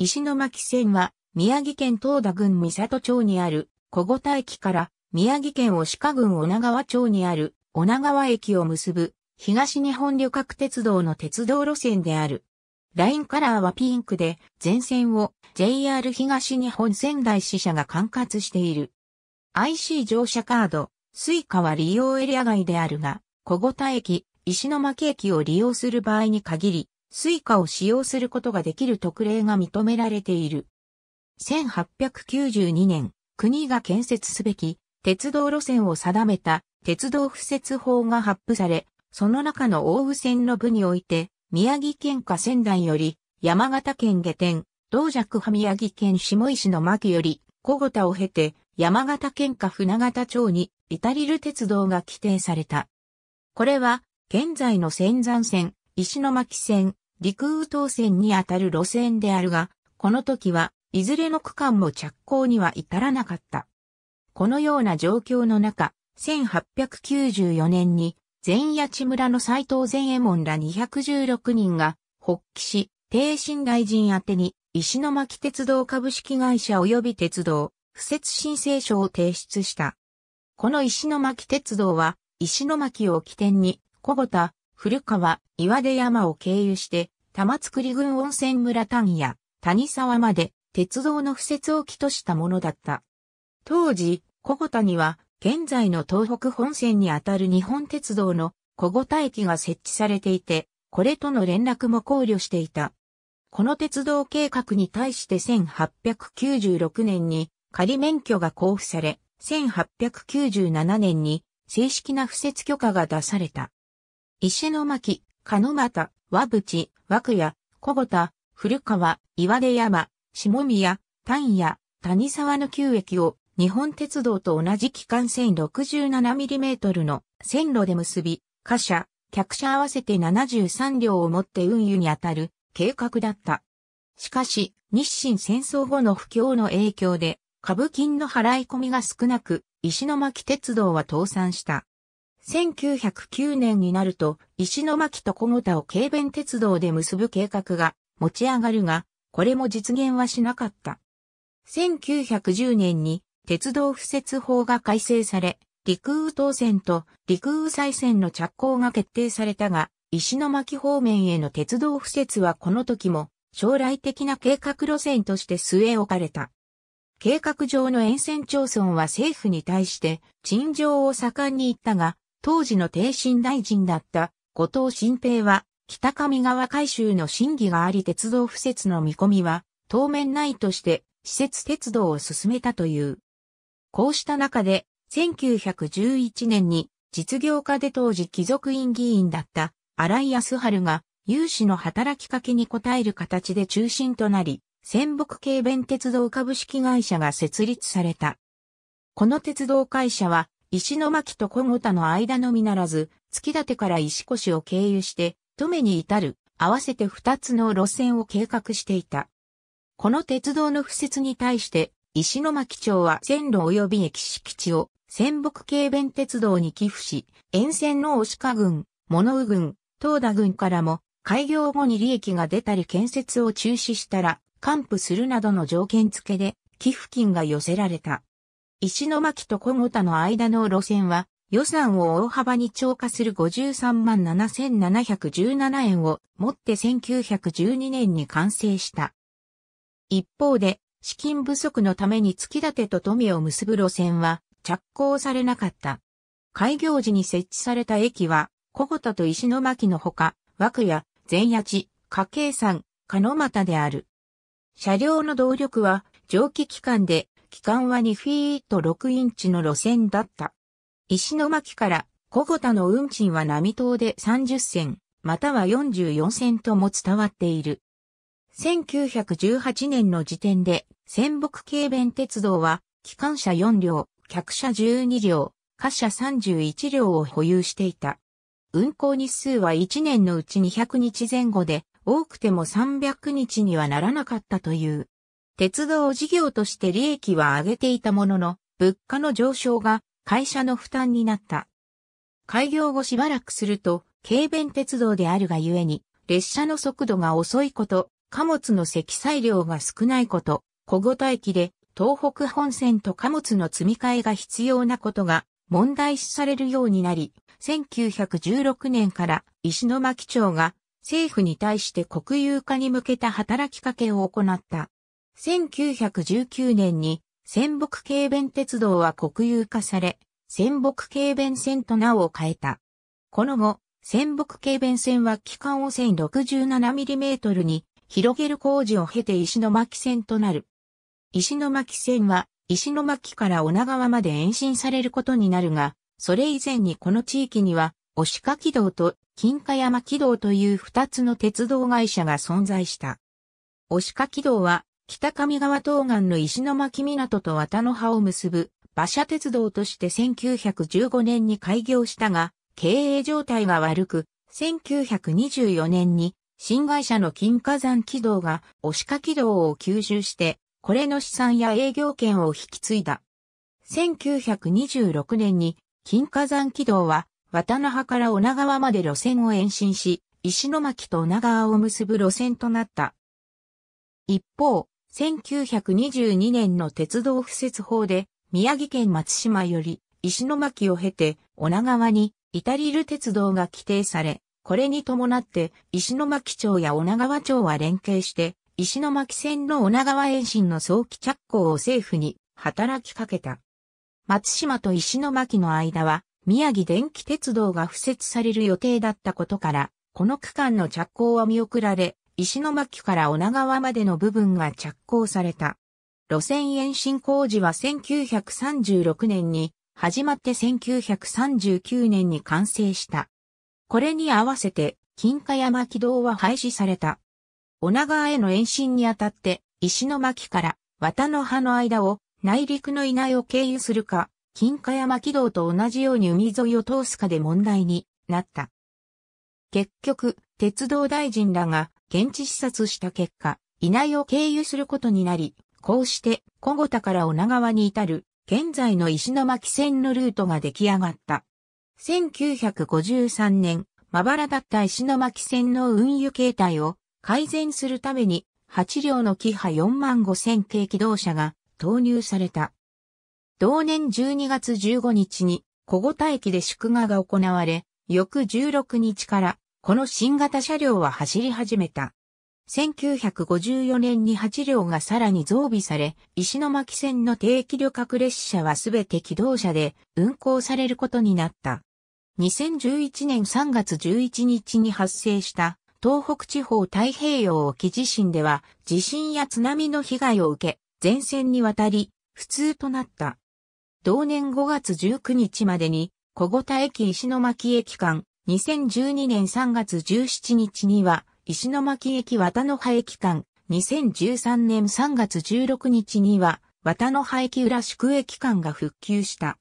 石巻線は、宮城県東田郡三里町にある小五田駅から、宮城県押鹿郡女川町にある女川駅を結ぶ、東日本旅客鉄道の鉄道路線である。ラインカラーはピンクで、全線を JR 東日本仙台支社が管轄している。IC 乗車カード、スイカは利用エリア外であるが、小五田駅、石巻駅を利用する場合に限り、スイカを使用することができる特例が認められている。1892年、国が建設すべき鉄道路線を定めた鉄道敷設法が発布され、その中の大宇線の部において、宮城県下仙台より、山形県下天、道尺派宮城県下石の牧より、小五田を経て、山形県下船形町に、イタリル鉄道が規定された。これは、現在の仙山線、石巻線、陸羽東線にあたる路線であるが、この時はいずれの区間も着工には至らなかった。このような状況の中、1894年に前八村の斎藤前右衛門ら216人が発起し、帝新大臣宛に石巻鉄道株式会社及び鉄道、不設申請書を提出した。この石巻鉄道は、石巻を起点に、小田、古川、岩出山を経由して、玉造郡温泉村位や谷沢まで鉄道の布設を起としたものだった。当時、小五田には、現在の東北本線にあたる日本鉄道の小五田駅が設置されていて、これとの連絡も考慮していた。この鉄道計画に対して1896年に仮免許が交付され、1897年に正式な布設許可が出された。石巻、鹿野俣、和淵、和久屋、小五田、古川、岩出山、下宮、丹谷、谷沢の旧駅を日本鉄道と同じ機関線6 7 m m の線路で結び、貨車、客車合わせて73両を持って運輸にあたる計画だった。しかし、日清戦争後の不況の影響で、株金の払い込みが少なく、石巻鉄道は倒産した。1909年になると、石巻と小田を軽便鉄道で結ぶ計画が持ち上がるが、これも実現はしなかった。1910年に鉄道敷設法が改正され、陸羽東線と陸羽西線の着工が決定されたが、石巻方面への鉄道敷設はこの時も将来的な計画路線として据え置かれた。計画上の沿線町村は政府に対して陳情を盛んに言ったが、当時の帝進大臣だった後藤新平は、北上川改修の審議があり鉄道敷設の見込みは、当面ないとして、施設鉄道を進めたという。こうした中で、1911年に実業家で当時貴族院議員だった荒井康春が有志の働きかけに応える形で中心となり、仙北軽便鉄道株式会社が設立された。この鉄道会社は石巻と小五田の間のみならず、月立から石越を経由して、登米に至る、合わせて二つの路線を計画していた。この鉄道の敷設に対して、石巻町は線路及び駅敷地を、仙北軽便鉄道に寄付し、沿線の押鹿郡、物羽郡、東田郡からも、開業後に利益が出たり建設を中止したら、還付するなどの条件付けで、寄付金が寄せられた。石巻と小五田の間の路線は、予算を大幅に超過する53万7717円をもって1912年に完成した。一方で、資金不足のために月立と富を結ぶ路線は着工されなかった。開業時に設置された駅は、小五田と石巻のほか、和久や前八地、加計山、鹿野又である。車両の動力は、蒸気機関で期間は2フィート6インチの路線だった。石巻から小五田の運賃は並島で30銭、または44銭とも伝わっている。1918年の時点で、仙北軽便鉄道は、機関車4両、客車12両、貨車31両を保有していた。運行日数は1年のうち200日前後で、多くても300日にはならなかったという。鉄道事業として利益は上げていたものの、物価の上昇が会社の負担になった。開業後しばらくすると、軽便鉄道であるがゆえに、列車の速度が遅いこと、貨物の積載量が少ないこと、小五田駅で東北本線と貨物の積み替えが必要なことが問題視されるようになり、1916年から石巻町が政府に対して国有化に向けた働きかけを行った。1919年に、仙北軽便鉄道は国有化され、仙北軽便線と名を変えた。この後、仙北軽便線は期間を 1067mm に広げる工事を経て石巻線となる。石巻線は石巻から女川まで延伸されることになるが、それ以前にこの地域には、押下軌道と金華山軌道という二つの鉄道会社が存在した。押下軌道は北上川東岸の石巻港と綿の葉を結ぶ馬車鉄道として1915年に開業したが、経営状態が悪く、1924年に新会社の金火山軌道が押しか軌道を吸収して、これの資産や営業権を引き継いだ。1926年に金火山軌道は綿の葉から女川まで路線を延伸し、石巻と女川を結ぶ路線となった。一方、1922年の鉄道敷設法で、宮城県松島より石巻を経て、女川にイタリル鉄道が規定され、これに伴って石巻町や女川町は連携して、石巻線の女川延伸の早期着工を政府に働きかけた。松島と石巻の間は、宮城電気鉄道が敷設される予定だったことから、この区間の着工は見送られ、石巻から女川までの部分が着工された。路線延伸工事は1936年に始まって1939年に完成した。これに合わせて金華山軌道は廃止された。女川への延伸にあたって石巻から綿の葉の間を内陸の稲を経由するか、金華山軌道と同じように海沿いを通すかで問題になった。結局、鉄道大臣らが現地視察した結果、稲井を経由することになり、こうして小五田から女川に至る現在の石巻線のルートが出来上がった。1953年、まばらだった石巻線の運輸形態を改善するために8両のキハ4万5千系機動車が投入された。同年12月15日に小五田駅で祝賀が行われ、翌16日からこの新型車両は走り始めた。1954年に8両がさらに増備され、石巻線の定期旅客列車はすべて機動車で運行されることになった。2011年3月11日に発生した東北地方太平洋沖地震では地震や津波の被害を受け、前線に渡り、普通となった。同年5月19日までに、小型田駅石巻駅間、2012年3月17日には、石巻駅綿野葉駅間、2013年3月16日には、綿野葉駅浦宿駅間が復旧した。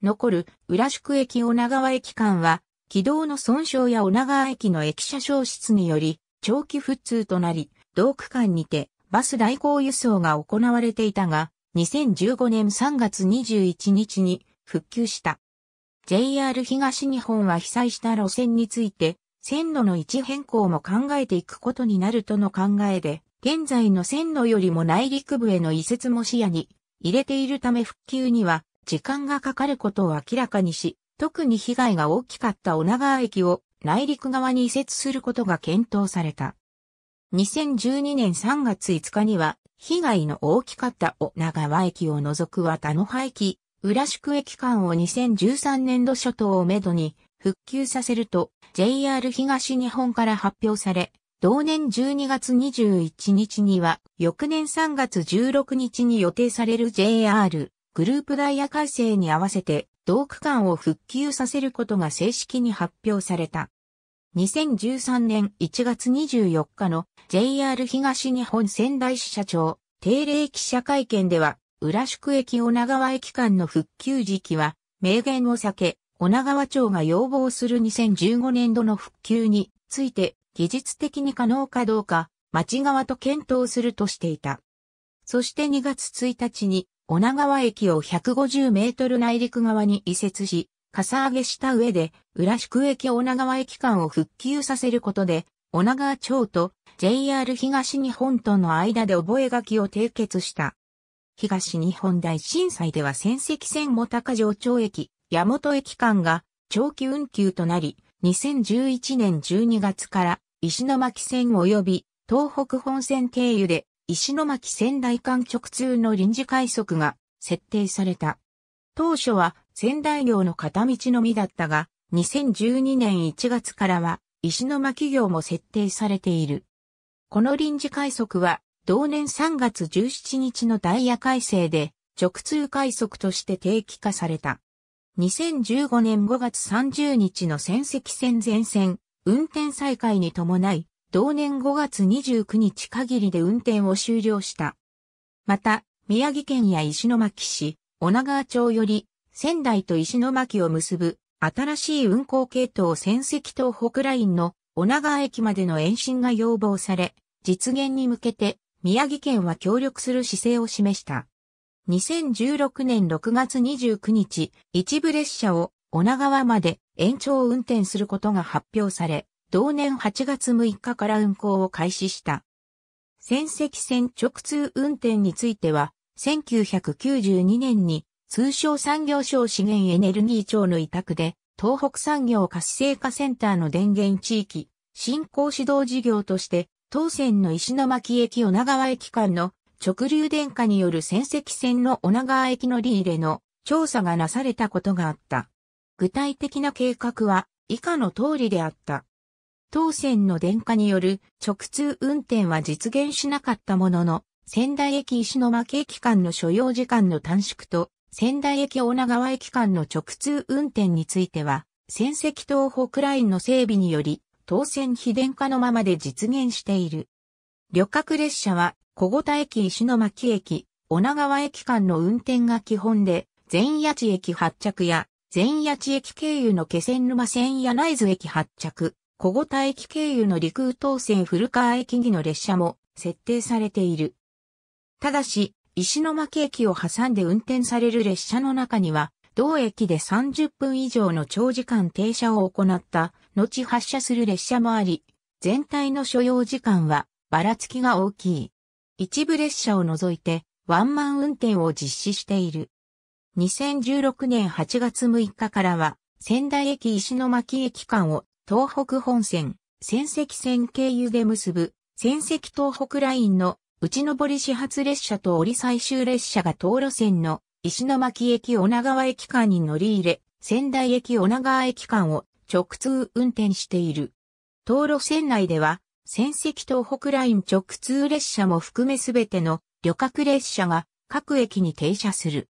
残る浦宿駅女川駅間は、軌道の損傷や女川駅の駅舎消失により、長期復通となり、同区間にてバス代行輸送が行われていたが、2015年3月21日に復旧した。JR 東日本は被災した路線について、線路の位置変更も考えていくことになるとの考えで、現在の線路よりも内陸部への移設も視野に入れているため復旧には時間がかかることを明らかにし、特に被害が大きかった女川駅を内陸側に移設することが検討された。2012年3月5日には、被害の大きかった女川駅を除く渡野葉駅、浦宿駅間を2013年度初頭をめどに復旧させると JR 東日本から発表され、同年12月21日には翌年3月16日に予定される JR グループダイヤ改正に合わせて同区間を復旧させることが正式に発表された。2013年1月24日の JR 東日本仙台支社長定例記者会見では浦宿駅女川駅間の復旧時期は、明言を避け、女川町が要望する2015年度の復旧について、技術的に可能かどうか、町側と検討するとしていた。そして2月1日に、女川駅を150メートル内陸側に移設し、かさ上げした上で、浦宿駅女川駅間を復旧させることで、女川町と JR 東日本との間で覚書を締結した。東日本大震災では仙石線も高城町駅、山本駅間が長期運休となり、2011年12月から石巻線及び東北本線経由で石巻仙台間直通の臨時快速が設定された。当初は仙台業の片道のみだったが、2012年1月からは石巻業も設定されている。この臨時快速は同年3月17日のダイヤ改正で直通快速として定期化された。2015年5月30日の戦績線全線、運転再開に伴い、同年5月29日限りで運転を終了した。また、宮城県や石巻市、女川町より、仙台と石巻を結ぶ、新しい運行系統仙石東北ラインの、女川駅までの延伸が要望され、実現に向けて、宮城県は協力する姿勢を示した。2016年6月29日、一部列車を女川まで延長運転することが発表され、同年8月6日から運行を開始した。仙石線直通運転については、1992年に通商産業省資源エネルギー庁の委託で、東北産業活性化センターの電源地域、振興指導事業として当線の石巻駅女川駅間の直流電化による戦石線の女川駅乗り入れの調査がなされたことがあった。具体的な計画は以下の通りであった。当線の電化による直通運転は実現しなかったものの、仙台駅石巻駅間の所要時間の短縮と、仙台駅女川駅間の直通運転については、仙石東北ラインの整備により、当選非電化のままで実現している。旅客列車は、小型田駅石巻駅、女川駅間の運転が基本で、全谷地駅発着や、全谷地駅経由の気仙沼線や内津駅発着、小型田駅経由の陸羽東線古川駅にの列車も設定されている。ただし、石巻駅を挟んで運転される列車の中には、同駅で30分以上の長時間停車を行った後発車する列車もあり、全体の所要時間はばらつきが大きい。一部列車を除いてワンマン運転を実施している。2016年8月6日からは仙台駅石巻駅間を東北本線、仙石線経由で結ぶ仙石東北ラインの内上り始発列車と折り最終列車が東路線の石巻駅女川駅間に乗り入れ、仙台駅女川駅間を直通運転している。道路線内では、仙石東北ライン直通列車も含めすべての旅客列車が各駅に停車する。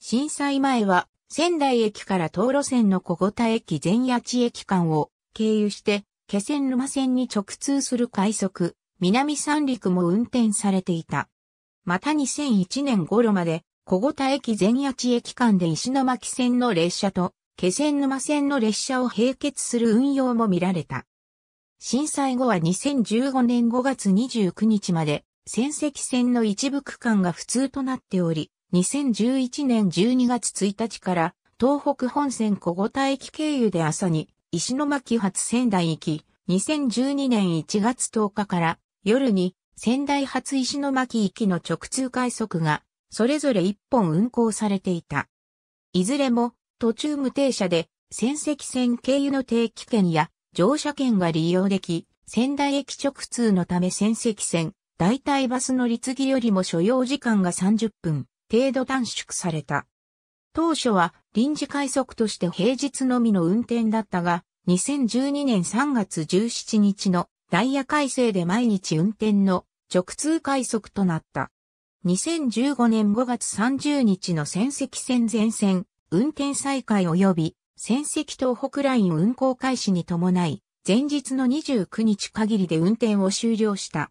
震災前は仙台駅から東路線の小五田駅前八地駅間を経由して気仙沼線に直通する快速、南三陸も運転されていた。また2001年頃まで小五田駅前八地駅間で石巻線の列車と気仙沼線の列車を並結する運用も見られた。震災後は2015年5月29日まで、仙石線の一部区間が普通となっており、2011年12月1日から、東北本線小五田駅経由で朝に、石巻発仙台行き、2012年1月10日から、夜に、仙台発石巻行きの直通快速が、それぞれ1本運行されていた。いずれも、途中無停車で、仙石線経由の定期券や乗車券が利用でき、仙台駅直通のため仙石線、代替バス乗り継ぎよりも所要時間が30分程度短縮された。当初は臨時快速として平日のみの運転だったが、2012年3月17日のダイヤ改正で毎日運転の直通快速となった。2015年5月30日の仙石線全線運転再開及び、仙石東北ライン運行開始に伴い、前日の29日限りで運転を終了した。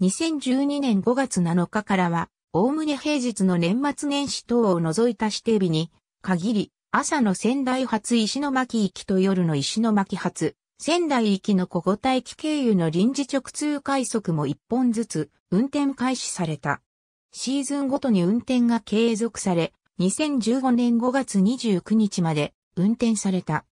2012年5月7日からは、おおむね平日の年末年始等を除いた指定日に、限り、朝の仙台発石巻行きと夜の石巻発、仙台行きの小五田駅経由の臨時直通快速も一本ずつ運転開始された。シーズンごとに運転が継続され、2015年5月29日まで運転された。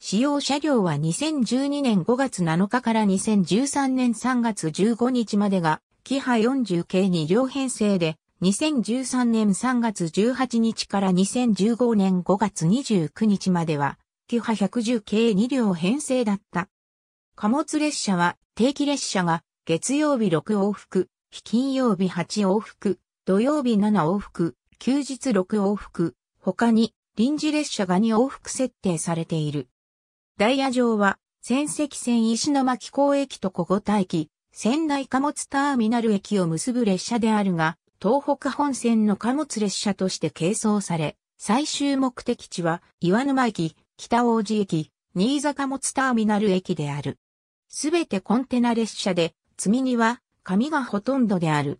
使用車両は2012年5月7日から2013年3月15日までが、キハ40系2両編成で、2013年3月18日から2015年5月29日までは、キハ110系2両編成だった。貨物列車は定期列車が月曜日6往復、金曜日8往復、土曜日7往復、休日6往復、他に臨時列車が2往復設定されている。ダイヤ上は、仙石線石巻港駅と小五田駅、仙台貨物ターミナル駅を結ぶ列車であるが、東北本線の貨物列車として軽装され、最終目的地は岩沼駅、北王子駅、新座貨物ターミナル駅である。すべてコンテナ列車で、積み荷は紙がほとんどである。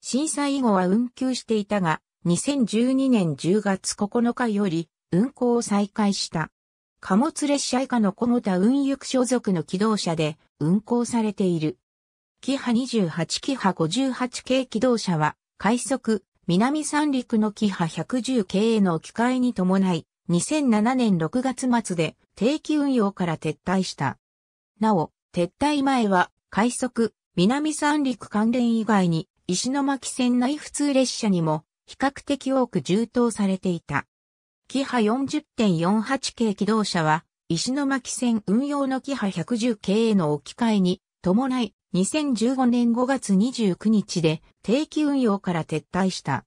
震災以後は運休していたが、2012年10月9日より運行を再開した。貨物列車以下の小茂田運輸区所属の機動車で運行されている。キハ28キハ58系機動車は、快速、南三陸のキハ110系への機えに伴い、2007年6月末で定期運用から撤退した。なお、撤退前は、快速、南三陸関連以外に、石巻線内普通列車にも、比較的多く充当されていた。キハ40.48系機動車は、石巻線運用のキハ110系への置き換えに伴い、2015年5月29日で定期運用から撤退した。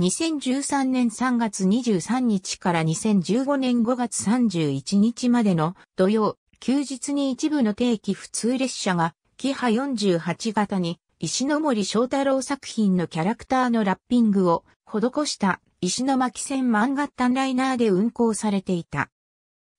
2013年3月23日から2015年5月31日までの土曜、休日に一部の定期普通列車が、キハ48型に石森章太郎作品のキャラクターのラッピングを施した石巻線漫画タンライナーで運行されていた。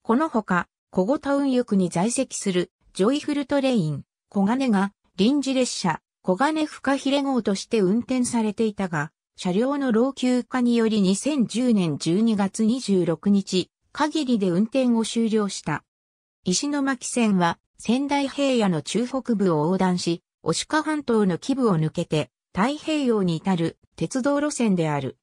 このほか、小五タウン翼に在籍するジョイフルトレイン、小金が臨時列車、小金深カヒレ号として運転されていたが、車両の老朽化により2010年12月26日、限りで運転を終了した。石巻線は仙台平野の中北部を横断し、オシカ半島の基部を抜けて太平洋に至る鉄道路線である。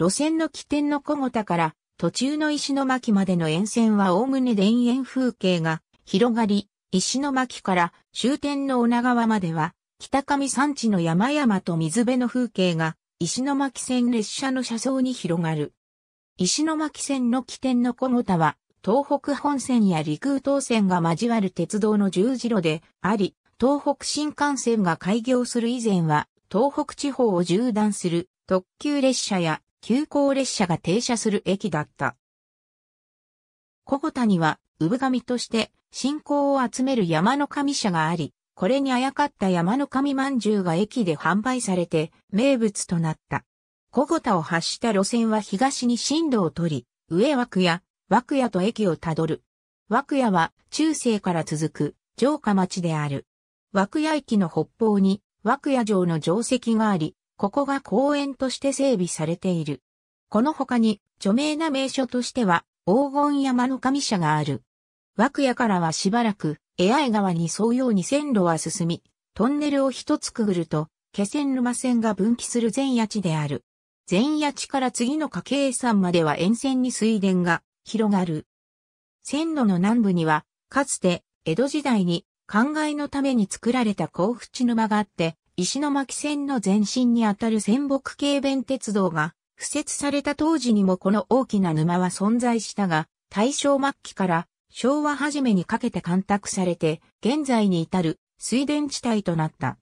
路線の起点の小五田から途中の石巻までの沿線は概ね田園風景が広がり、石巻から終点の女川までは北上山地の山々と水辺の風景が石巻線列車の車窓に広がる。石巻線の起点の小五田は東北本線や陸羽東線が交わる鉄道の十字路であり、東北新幹線が開業する以前は、東北地方を縦断する特急列車や急行列車が停車する駅だった。小五谷は、産神として信仰を集める山の神社があり、これにあやかった山の神饅頭が駅で販売されて名物となった。小五田を発した路線は東に進路を取り、上枠屋、枠谷と駅をたどる。枠谷は中世から続く城下町である。涌谷駅の北方に、涌谷城の城跡があり、ここが公園として整備されている。この他に、著名な名所としては、黄金山の神社がある。涌谷からはしばらく、江合川に沿うように線路は進み、トンネルを一つくぐると、気仙沼線が分岐する前夜地である。前夜地から次の家計山までは沿線に水田が広がる。線路の南部には、かつて江戸時代に灌漑のために作られた甲淵沼があって、石巻線の前身にあたる仙北軽便鉄道が、敷設された当時にもこの大きな沼は存在したが、大正末期から昭和初めにかけて干拓されて、現在に至る水田地帯となった。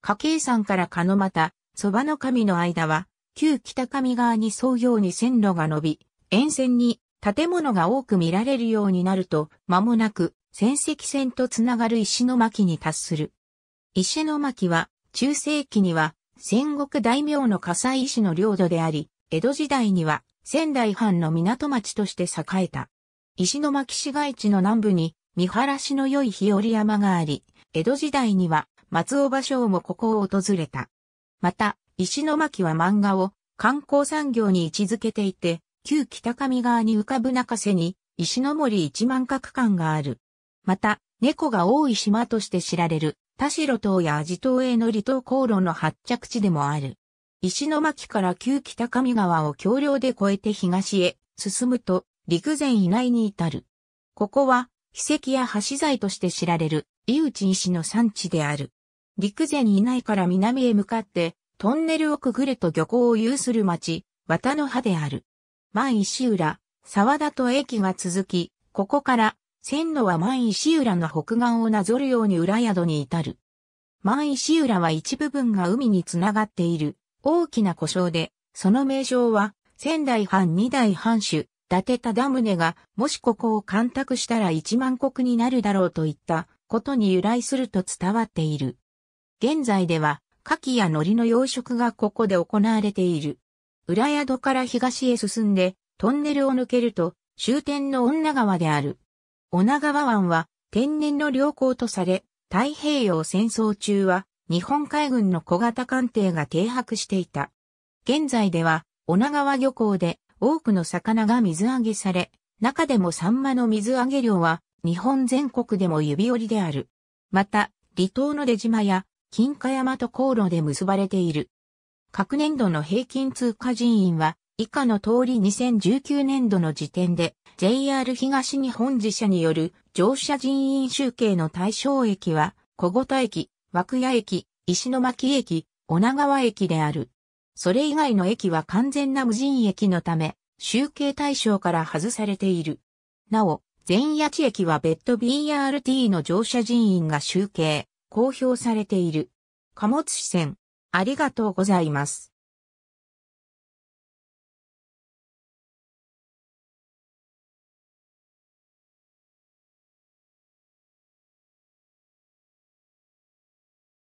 家計山から鹿の又、蕎麦の神の間は、旧北上側に沿うように線路が伸び、沿線に建物が多く見られるようになると、間もなく戦石線とつながる石巻に達する。石巻は、中世紀には、戦国大名の火災石の領土であり、江戸時代には、仙台藩の港町として栄えた。石巻市街地の南部に、見晴らしの良い日和山があり、江戸時代には、松尾芭蕉もここを訪れた。また、石巻は漫画を観光産業に位置づけていて、旧北上側に浮かぶ中瀬に石森一万角館がある。また、猫が多い島として知られる、田代島やアジ島への離島航路の発着地でもある。石巻から旧北上川を橋梁で越えて東へ進むと、陸前以内に至る。ここは、秘跡や橋材として知られる、井内石の産地である。陸前以内から南へ向かって、トンネルをくぐると漁港を有する町、綿の葉である。万石浦、沢田と駅が続き、ここから線路は万石浦の北岸をなぞるように裏宿に至る。万石浦は一部分が海につながっている大きな故障で、その名称は仙台藩二代藩主、伊達忠宗が、もしここを干拓したら一万国になるだろうといったことに由来すると伝わっている。現在では、牡蠣や海苔の養殖がここで行われている。裏宿から東へ進んで、トンネルを抜けると、終点の女川である。女川湾は天然の良港とされ、太平洋戦争中は日本海軍の小型艦艇が停泊していた。現在では女川漁港で多くの魚が水揚げされ、中でもサンマの水揚げ量は日本全国でも指折りである。また、離島の出島や金華山と航路で結ばれている。各年度の平均通貨人員は以下の通り2019年度の時点で JR 東日本自社による乗車人員集計の対象駅は、小五駅、涌谷駅、石巻駅、女川駅である。それ以外の駅は完全な無人駅のため、集計対象から外されている。なお、全八地駅は別途 BRT の乗車人員が集計、公表されている。貨物支線、ありがとうございます。